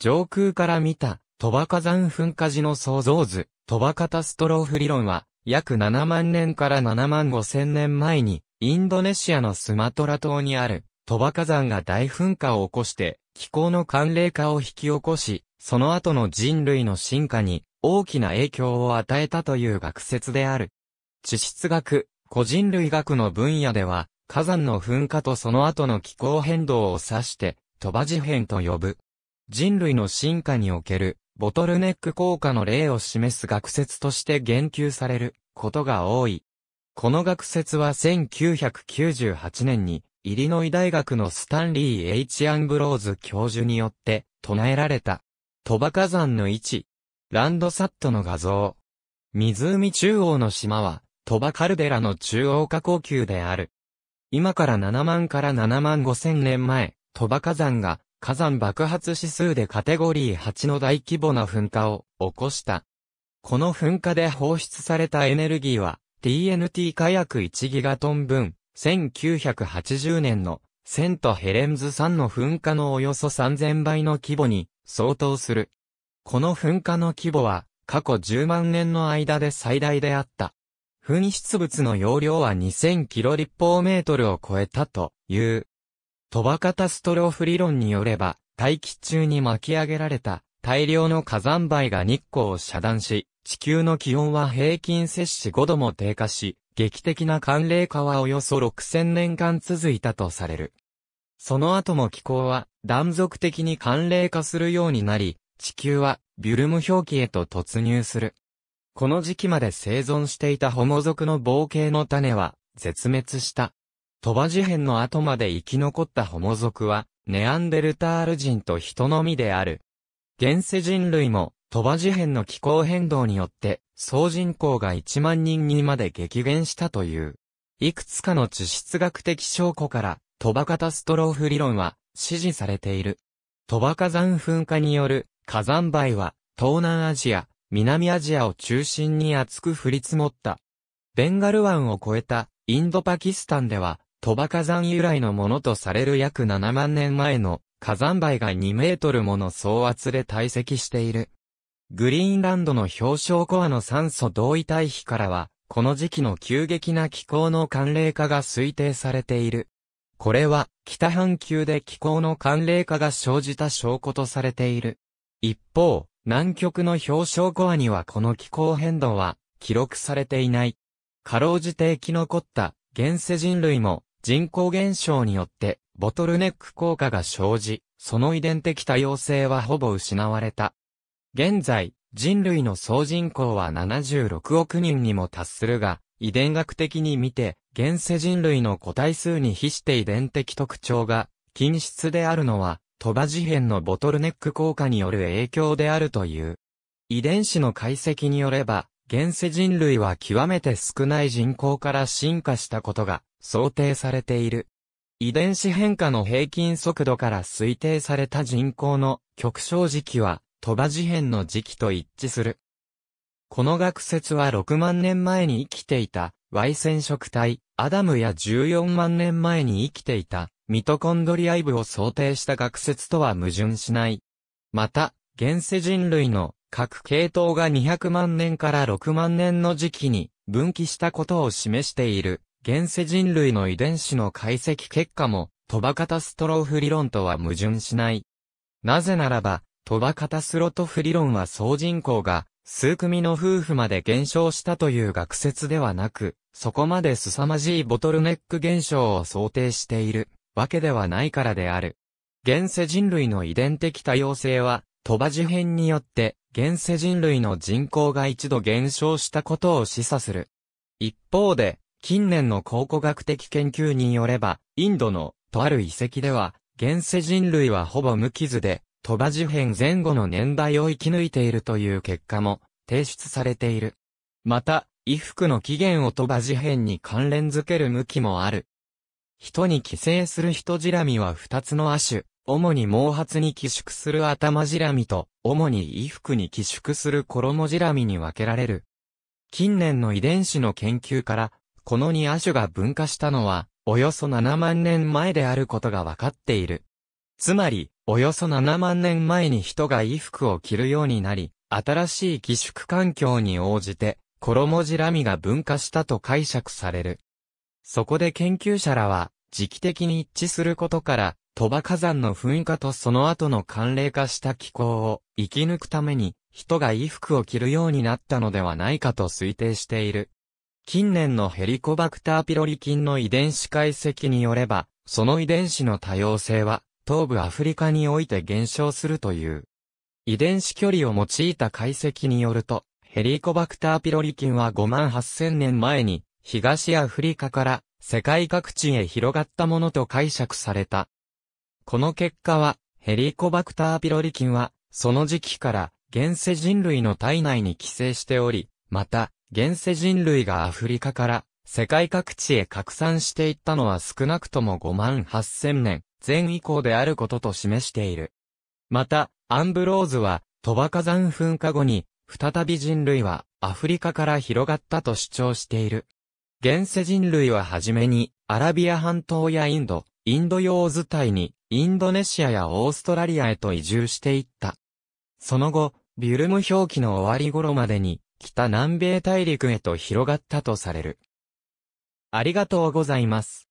上空から見た、トバ火山噴火時の想像図、トバカタストローフ理論は、約7万年から7万5千年前に、インドネシアのスマトラ島にある、トバ火山が大噴火を起こして、気候の寒冷化を引き起こし、その後の人類の進化に大きな影響を与えたという学説である。地質学、個人類学の分野では、火山の噴火とその後の気候変動を指して、鳥羽事変と呼ぶ。人類の進化におけるボトルネック効果の例を示す学説として言及されることが多い。この学説は1998年にイリノイ大学のスタンリー・ H・ アンブローズ教授によって唱えられた。トバ火山の位置。ランドサットの画像。湖中央の島はトバカルデラの中央下降級である。今から7万から7万5千年前、トバ火山が火山爆発指数でカテゴリー8の大規模な噴火を起こした。この噴火で放出されたエネルギーは TNT 火薬1ギガトン分、1980年のセントヘレンズ山の噴火のおよそ3000倍の規模に相当する。この噴火の規模は過去10万年の間で最大であった。噴出物の容量は2000キロ立方メートルを超えたという。飛ばカタストローフ理論によれば、大気中に巻き上げられた大量の火山灰が日光を遮断し、地球の気温は平均摂氏5度も低下し、劇的な寒冷化はおよそ6000年間続いたとされる。その後も気候は断続的に寒冷化するようになり、地球はビュルム表記へと突入する。この時期まで生存していたホモ族の冒険の種は絶滅した。鳥羽事変の後まで生き残ったホモ族は、ネアンデルタール人と人のみである。現世人類も、鳥羽事変の気候変動によって、総人口が1万人にまで激減したという。いくつかの地質学的証拠から、鳥羽カタストローフ理論は、支持されている。鳥羽火山噴火による、火山灰は、東南アジア、南アジアを中心に厚く降り積もった。ベンガル湾を越えた、インドパキスタンでは、鳥羽火山由来のものとされる約7万年前の火山灰が2メートルもの総圧で堆積している。グリーンランドの氷床コアの酸素同位体比からは、この時期の急激な気候の寒冷化が推定されている。これは、北半球で気候の寒冷化が生じた証拠とされている。一方、南極の氷床コアにはこの気候変動は記録されていない。かろうじて生き残った現世人類も人口減少によってボトルネック効果が生じ、その遺伝的多様性はほぼ失われた。現在、人類の総人口は76億人にも達するが、遺伝学的に見て、現世人類の個体数に比して遺伝的特徴が、均質であるのは、鳥羽事変のボトルネック効果による影響であるという。遺伝子の解析によれば、現世人類は極めて少ない人口から進化したことが想定されている。遺伝子変化の平均速度から推定された人口の極小時期は鳥羽事変の時期と一致する。この学説は6万年前に生きていた Y 染色体、アダムや14万年前に生きていたミトコンドリアイブを想定した学説とは矛盾しない。また、現世人類の各系統が200万年から6万年の時期に分岐したことを示している現世人類の遺伝子の解析結果も、トバカタストローフ理論とは矛盾しない。なぜならば、トバカタスロトフ理論は総人口が、数組の夫婦まで減少したという学説ではなく、そこまで凄まじいボトルネック現象を想定しているわけではないからである。現世人類の遺伝的多様性は、鳥羽事変によって、現世人類の人口が一度減少したことを示唆する。一方で、近年の考古学的研究によれば、インドのとある遺跡では、現世人類はほぼ無傷で、鳥羽事変前後の年代を生き抜いているという結果も提出されている。また、衣服の起源を鳥羽事変に関連づける向きもある。人に寄生する人じらみは二つの亜種、主に毛髪に寄宿する頭じらみと、主に衣服に寄宿する衣じらみに分けられる。近年の遺伝子の研究から、この2亜種が分化したのは、およそ7万年前であることが分かっている。つまり、およそ7万年前に人が衣服を着るようになり、新しい寄宿環境に応じて、衣ジラみが分化したと解釈される。そこで研究者らは、時期的に一致することから、鳥羽火山の噴火とその後の寒冷化した気候を生き抜くために、人が衣服を着るようになったのではないかと推定している。近年のヘリコバクターピロリ菌の遺伝子解析によれば、その遺伝子の多様性は、東部アフリカにおいて減少するという。遺伝子距離を用いた解析によると、ヘリコバクターピロリ菌は5万8000年前に、東アフリカから世界各地へ広がったものと解釈された。この結果は、ヘリコバクターピロリ菌は、その時期から現世人類の体内に寄生しており、また、現世人類がアフリカから世界各地へ拡散していったのは少なくとも5万8000年前以降であることと示している。また、アンブローズは、鳥羽火山噴火後に、再び人類はアフリカから広がったと主張している。現世人類ははじめに、アラビア半島やインド、インド洋図体に、インドネシアやオーストラリアへと移住していった。その後、ビュルム表記の終わり頃までに、北南米大陸へと広がったとされる。ありがとうございます。